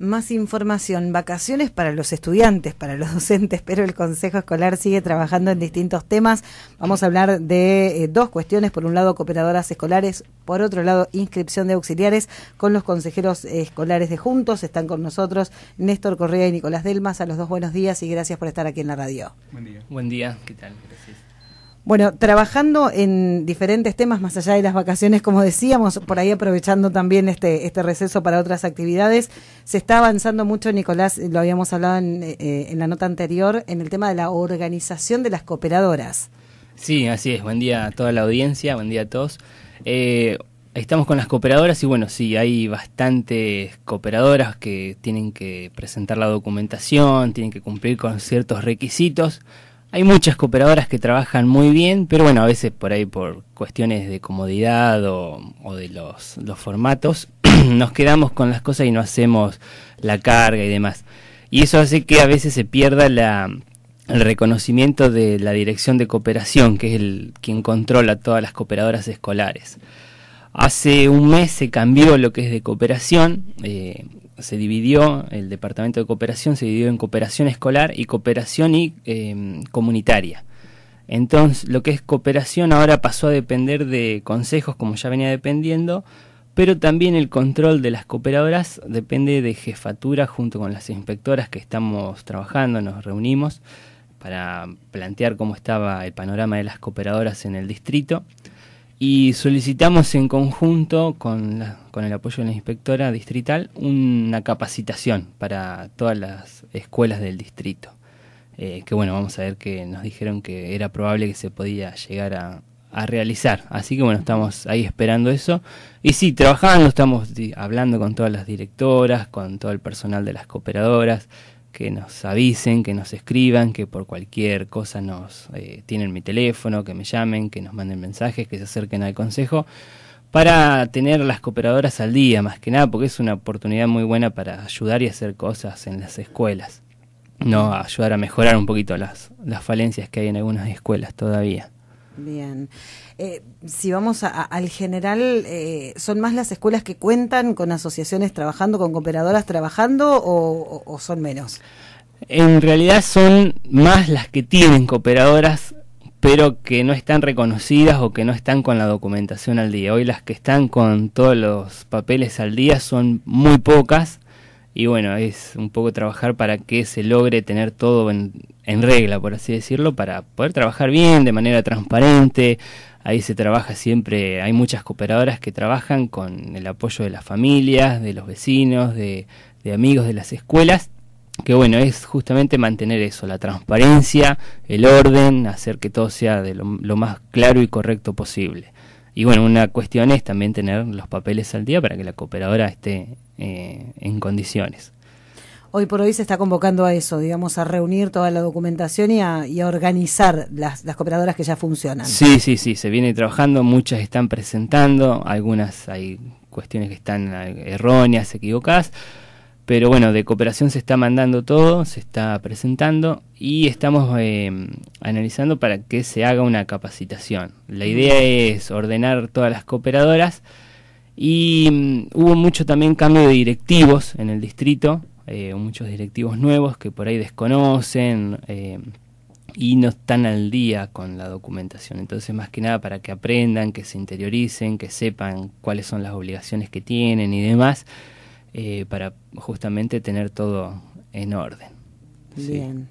Más información, vacaciones para los estudiantes, para los docentes, pero el Consejo Escolar sigue trabajando en distintos temas. Vamos a hablar de eh, dos cuestiones, por un lado cooperadoras escolares, por otro lado inscripción de auxiliares con los consejeros eh, escolares de Juntos. Están con nosotros Néstor Correa y Nicolás Delmas. A los dos buenos días y gracias por estar aquí en la radio. Buen día. Buen día, ¿qué tal? Gracias. Bueno, trabajando en diferentes temas más allá de las vacaciones, como decíamos, por ahí aprovechando también este, este receso para otras actividades, se está avanzando mucho, Nicolás, lo habíamos hablado en, eh, la nota anterior, en el tema de la organización de las cooperadoras. Sí, así es. Buen día a toda la audiencia, buen día a todos. Eh, estamos con las cooperadoras y bueno, sí, hay bastantes cooperadoras que tienen que presentar la documentación, tienen que cumplir con ciertos requisitos hay muchas cooperadoras que trabajan muy bien, pero bueno, a veces por ahí por cuestiones de comodidad o, de los, formatos, nos quedamos con las cosas y no hacemos la carga y demás. Y eso hace que a veces se pierda el reconocimiento de la Dirección de Cooperación, que es el, quien controla todas las cooperadoras escolares. Hace un mes se cambió lo que es de cooperación, eh, se dividió, el Departamento de Cooperación se dividió en cooperación escolar y cooperación eh, comunitaria. Entonces, lo que es cooperación ahora pasó a depender de consejos, como ya venía dependiendo, pero también el control de las cooperadoras depende de jefatura junto con las inspectoras que estamos trabajando, nos reunimos para plantear cómo estaba el panorama de las cooperadoras en el distrito y solicitamos en conjunto con, con, el apoyo de la inspectora distrital una capacitación para todas las escuelas del distrito. Eh, que bueno, vamos a ver que nos dijeron que era probable que se podía llegar a, a realizar. Así que bueno, estamos ahí esperando eso. Y sí, trabajando, estamos hablando con todas las directoras, con todo el personal de las cooperadoras, que nos avisen, que nos escriban, que por cualquier cosa nos eh, tienen mi teléfono, que me llamen, que nos manden mensajes, que se acerquen al consejo, para tener las cooperadoras al día, más que nada, porque es una oportunidad muy buena para ayudar y hacer cosas en las escuelas, no ayudar a mejorar un poquito las, las falencias que hay en algunas escuelas todavía. Bien. Eh, si vamos al general, eh, ¿son más las escuelas que cuentan con asociaciones trabajando, con cooperadoras trabajando o son menos? En realidad son más las que tienen cooperadoras pero que no están reconocidas o que no están con la documentación al día. Hoy las que están con todos los papeles al día son muy pocas y bueno, es un poco trabajar para que se logre tener todo en, regla, por así decirlo, para poder trabajar bien, de manera transparente. Ahí se trabaja siempre, hay muchas cooperadoras que trabajan con el apoyo de las familias, de los vecinos, de, amigos de las escuelas, que bueno, es justamente mantener eso, la transparencia, el orden, hacer que todo sea de lo más claro y correcto posible. Y bueno, una cuestión es también tener los papeles al día para que la cooperadora esté eh, en condiciones. Hoy por hoy se está convocando a eso, digamos, a reunir toda la documentación y a, y organizar las, las, cooperadoras que ya funcionan. Sí, sí, sí, se viene trabajando, muchas están presentando, algunas hay cuestiones que están eh, erróneas, equivocadas, pero bueno, de cooperación se está mandando todo, se está presentando y estamos eh, analizando para que se haga una capacitación. La idea es ordenar todas las cooperadoras y mm, hubo mucho también cambio de directivos en el distrito, eh, muchos directivos nuevos que por ahí desconocen eh, y no están al día con la documentación. Entonces, más que nada para que aprendan, que se interioricen, que sepan cuáles son las obligaciones que tienen y demás eh, para justamente tener todo en orden. Bien.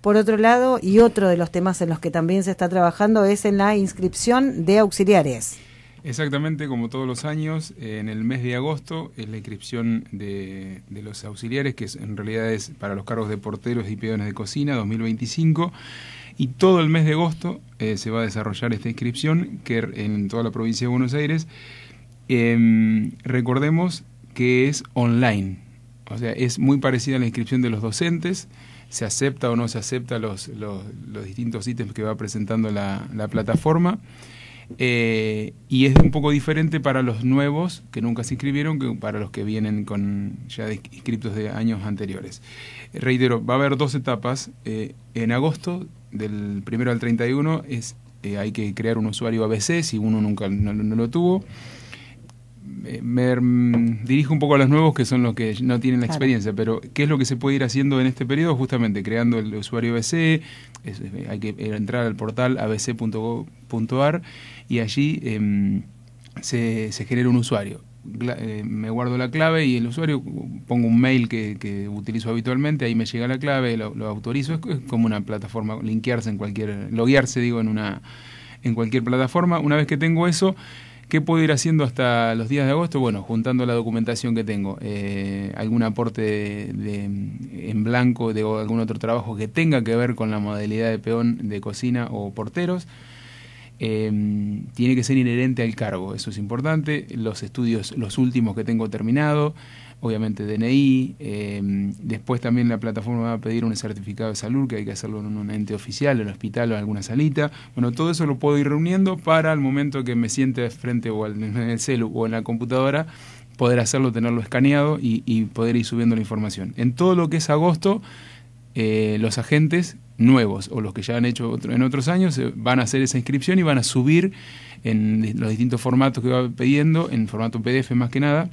Por otro lado, y otro de los temas en los que también se está trabajando es en la inscripción de auxiliares. Exactamente, como todos los años, eh, en el mes de agosto es la inscripción de, los auxiliares, que en realidad es para los cargos de porteros y peones de cocina 2025. Y todo el mes de agosto eh, se va a desarrollar esta inscripción, que en toda la provincia de Buenos Aires. Em, recordemos que es online. O sea, es muy parecida a la inscripción de los docentes. Se acepta o no se acepta los, los, distintos ítems que va presentando la, plataforma. Eh, y es un poco diferente para los nuevos que nunca se inscribieron que para los que vienen con ya inscriptos de años anteriores. Reitero, va a haber dos etapas. Eh, en agosto, del primero al 31, es, eh, hay que crear un usuario ABC si uno nunca no lo tuvo. Eh, me mm, dirijo un poco a los nuevos que son los que no tienen la experiencia, pero ¿qué es lo que se puede ir haciendo en este periodo? Justamente creando el usuario ABC, hay que eh, entrar al portal abc.gov.ar y allí em, se, genera un usuario. Eh, me guardo la clave y el usuario pongo un mail que, utilizo habitualmente, ahí me llega la clave, lo, autorizo, es, como una plataforma, linkearse en cualquier, loguearse digo en una en cualquier plataforma. Una vez que tengo eso, ¿Qué puedo ir haciendo hasta los días de agosto? Bueno, juntando la documentación que tengo, eh, algún aporte en blanco de algún otro trabajo que tenga que ver con la modalidad de peón de cocina o porteros. Em, tiene que ser inherente al cargo, eso es importante. Los estudios, los últimos que tengo terminado, obviamente DNI, em, después también la plataforma va a pedir un certificado de salud, que hay que hacerlo en un ente oficial, en el hospital o en alguna salita. Bueno, todo eso lo puedo ir reuniendo para el momento que me siente frente o en el celu o en la computadora poder hacerlo, tenerlo escaneado y, poder ir subiendo la información. En todo lo que es agosto, eh, los agentes nuevos o los que ya han hecho en otros años eh, van a hacer esa inscripción y van a subir en los distintos formatos que va pidiendo, en formato PDF más que nada,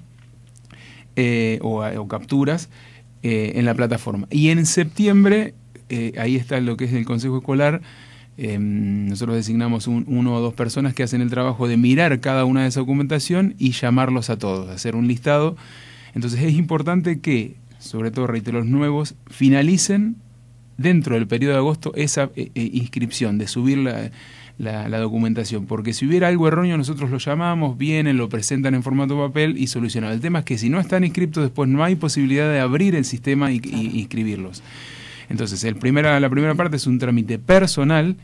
eh, o, capturas eh, en la plataforma. Y en septiembre, eh, ahí está lo que es el Consejo Escolar, em, nosotros designamos un, uno o dos personas que hacen el trabajo de mirar cada una de esa documentación y llamarlos a todos, hacer un listado. Entonces es importante que, sobre todo, reitero, los nuevos finalicen dentro del periodo de agosto esa inscripción, de subirla la, documentación, porque si hubiera algo erróneo nosotros lo llamamos, vienen, lo presentan en formato papel y solucionado. El tema es que si no están inscritos, después no hay posibilidad de abrir el sistema y, inscribirlos. Entonces, el la primera parte es un trámite personal,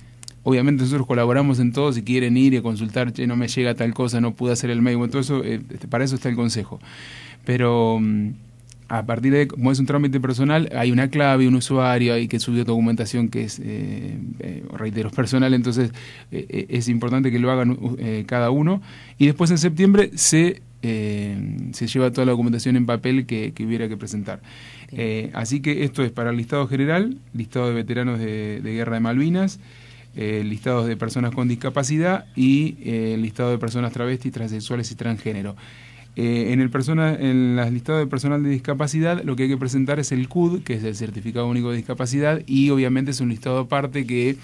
obviamente nosotros colaboramos en todo, si quieren ir y consultar, no me llega tal cosa, no pude hacer el mail, eso, eh, este, para eso está el consejo. Pero mm, a partir de como es un trámite personal, hay una clave, un usuario, hay que subir documentación que es, eh, eh reitero, personal, entonces eh, eh, es importante que lo hagan cada uno. Y después en septiembre se, se lleva toda la documentación en papel que, hubiera que presentar. así que esto es para el listado general, listado de veteranos de, guerra de Malvinas. listados de personas con discapacidad y listado de personas travestis, transexuales y transgénero. Eh, en, el persona, en las listadas de personal de discapacidad lo que hay que presentar es el CUD, que es el Certificado Único de Discapacidad, y obviamente es un listado aparte que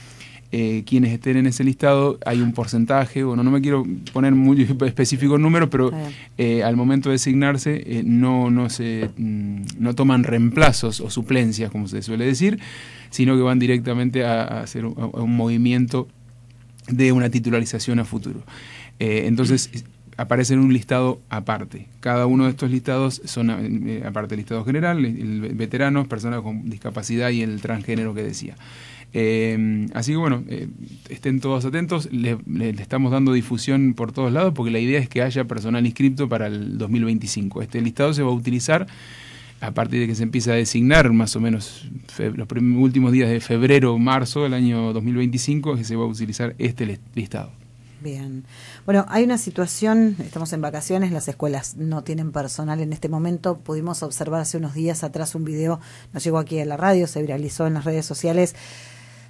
eh, quienes estén en ese listado hay un porcentaje, bueno, no me quiero poner muy específico números, pero eh, al momento de designarse no, no, se, mm, no toman reemplazos o suplencias, como se suele decir, sino que van directamente a, hacer un, movimiento de una titularización a futuro. entonces, aparece en un listado aparte. Cada uno de estos listados son, eh, eh, aparte del listado general, el, veteranos, personas con discapacidad y el transgénero que decía. Em, así que bueno, eh, estén todos atentos, le, estamos dando difusión por todos lados porque la idea es que haya personal inscripto para el 2025. Este listado se va a utilizar a partir de que se empiece a designar más o menos los últimos días de febrero o marzo del año 2025 que se va a utilizar este listado. Bien. Bueno, hay una situación, estamos en vacaciones, las escuelas no tienen personal en este momento. Pudimos observar hace unos días atrás un video, nos llegó aquí a la radio, se viralizó en las redes sociales,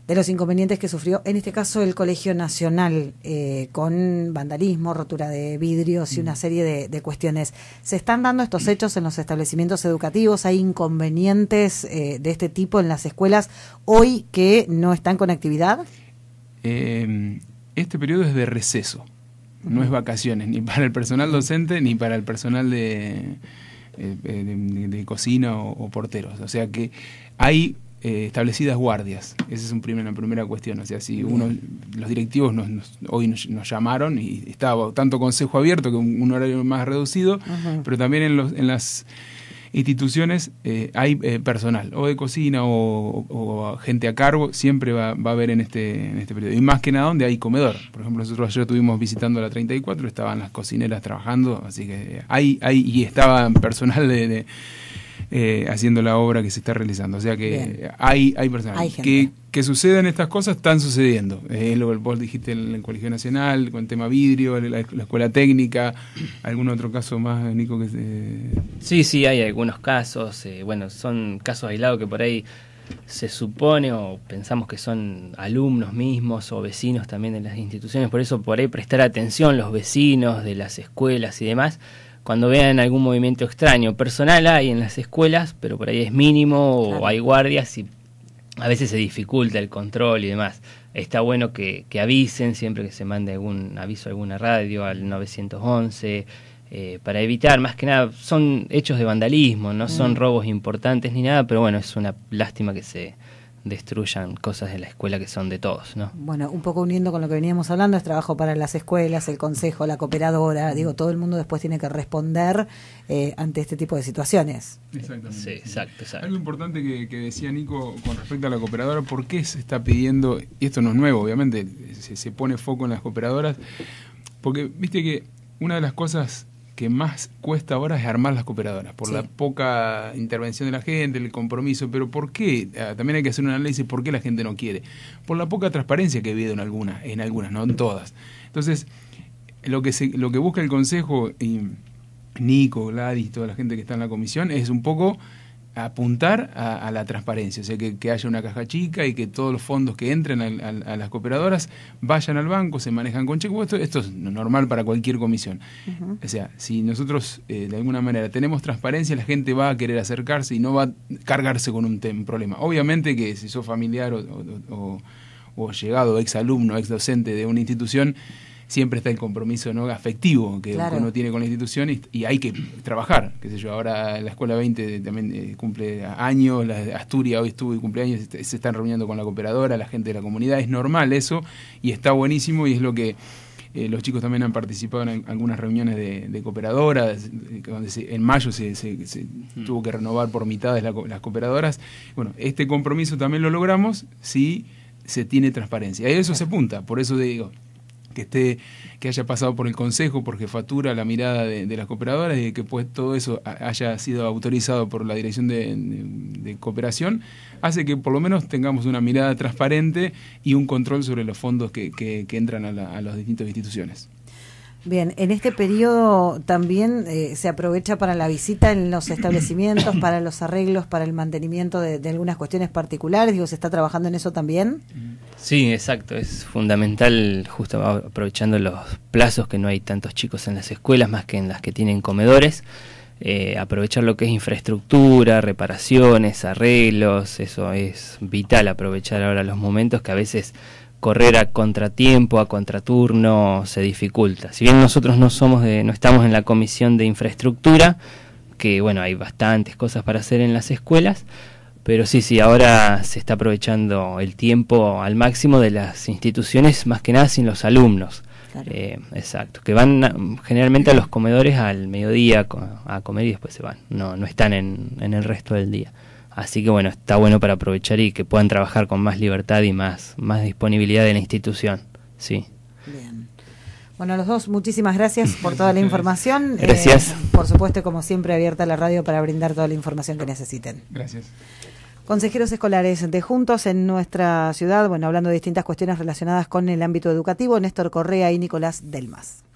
de los inconvenientes que sufrió, en este caso, el Colegio Nacional, eh, con vandalismo, rotura de vidrios y una mm. serie de, cuestiones. ¿Se están dando estos hechos en los establecimientos educativos? ¿Hay inconvenientes eh, de este tipo en las escuelas hoy que no están con actividad? Eh, este periodo es de receso, no es vacaciones, ni para el personal docente, ni para el personal de, eh, eh, cocina o, porteros. O sea que hay eh, establecidas guardias, esa es un una primera cuestión. O sea, si uno, los directivos hoy nos, llamaron y estaba tanto consejo abierto que un, horario más reducido, pero también en, los, en las instituciones eh, hay eh, personal, o de cocina o, gente a cargo, siempre va, va, a haber en este, en este periodo. Y más que nada donde hay comedor. Por ejemplo, nosotros ayer estuvimos visitando la 34, estaban las cocineras trabajando, así que hay, hay y estaba personal de eh, haciendo la obra que se está realizando. O sea que hay, hay personas que, que suceden estas cosas, están sucediendo. Es lo que vos dijiste en el Colegio Nacional, con el tema vidrio, la, escuela técnica, algún otro caso más, Nico, que Sí, sí, hay algunos casos. Eh, bueno, son casos aislados que por ahí se supone o pensamos que son alumnos mismos o vecinos también de las instituciones, por eso por ahí prestar atención los vecinos de las escuelas y demás, cuando vean algún movimiento extraño. Personal hay en las escuelas, pero por ahí es mínimo o hay guardias y a veces se dificulta el control y demás. Está bueno que, avisen siempre que se mande algún aviso a alguna radio, al 911, eh, para evitar, más que nada, son hechos de vandalismo, no son mm. robos importantes ni nada, pero bueno, es una lástima que se, destruyan cosas de la escuela que son de todos, ¿no? Bueno, un poco uniendo con lo que veníamos hablando, es trabajo para las escuelas, el consejo, la cooperadora, digo, todo el mundo después tiene que responder eh, ante este tipo de situaciones. Exactamente. exacto, exacto. Algo importante que, decía Nico con respecto a la cooperadora, ¿por qué se está pidiendo, y esto no es nuevo, obviamente, se pone foco en las cooperadoras, porque viste que una de las cosas que más cuesta ahora es armar las cooperadoras, por la poca intervención de la gente, el compromiso, pero ¿por qué? Ah, también hay que hacer un análisis por qué la gente no quiere. Por la poca transparencia que ha habido en algunas, en algunas, no en todas. Entonces, lo que, se, lo que busca el Consejo, y Nico, Gladys, toda la gente que está en la comisión, es un poco apuntar a, la transparencia, o sea, que, haya una caja chica y que todos los fondos que entren a, las cooperadoras vayan al banco, se manejan con cheque, esto, es normal para cualquier comisión. O sea, si nosotros eh, de alguna manera tenemos transparencia, la gente va a querer acercarse y no va a cargarse con un, problema. Obviamente que si sos familiar o, o llegado ex alumno, ex docente de una institución, siempre está el compromiso ¿no? afectivo que uno tiene con la institución y, hay que trabajar. sé yo, ahora la Escuela 20 también eh, cumple años, la Asturias hoy estuvo y cumple años se están reuniendo con la cooperadora, la gente de la comunidad, es normal eso y está buenísimo y es lo que... Eh, los chicos también han participado en algunas reuniones de, cooperadoras, donde en mayo se, mm. tuvo que renovar por mitades las cooperadoras. Bueno, este compromiso también lo logramos si se tiene transparencia. y eso se apunta, por eso digo, que esté que haya pasado por el consejo, por jefatura, la mirada de, las cooperadoras y que pues todo eso haya sido autorizado por la dirección de, cooperación, hace que por lo menos tengamos una mirada transparente y un control sobre los fondos que, que, entran a, a las distintas instituciones. Bien, en este periodo también eh, se aprovecha para la visita en los establecimientos, para los arreglos, para el mantenimiento de, algunas cuestiones particulares. Digo, ¿se está trabajando en eso también? Sí, exacto. Es fundamental, justo aprovechando los plazos, que no hay tantos chicos en las escuelas más que en las que tienen comedores. Eh, aprovechar lo que es infraestructura, reparaciones, arreglos, eso es vital, aprovechar ahora los momentos que a veces correr a contratiempo, a contraturno, se dificulta. Si bien nosotros no somos de, no estamos en la comisión de infraestructura, que bueno, hay bastantes cosas para hacer en las escuelas, pero sí, sí, ahora se está aprovechando el tiempo al máximo de las instituciones, más que nada sin los alumnos. Eh, exacto, que van generalmente a los comedores al mediodía a comer y después se van, no, no están en el resto del día. Así que bueno, está bueno para aprovechar y que puedan trabajar con más libertad y más, disponibilidad en la institución. Sí. Bien. Bueno, los dos, muchísimas gracias por toda la información. Gracias. Eh, por supuesto, como siempre, abierta la radio para brindar toda la información que necesiten. Gracias. Consejeros escolares de Juntos en nuestra ciudad, bueno, hablando de distintas cuestiones relacionadas con el ámbito educativo, Néstor Correa y Nicolás Delmas.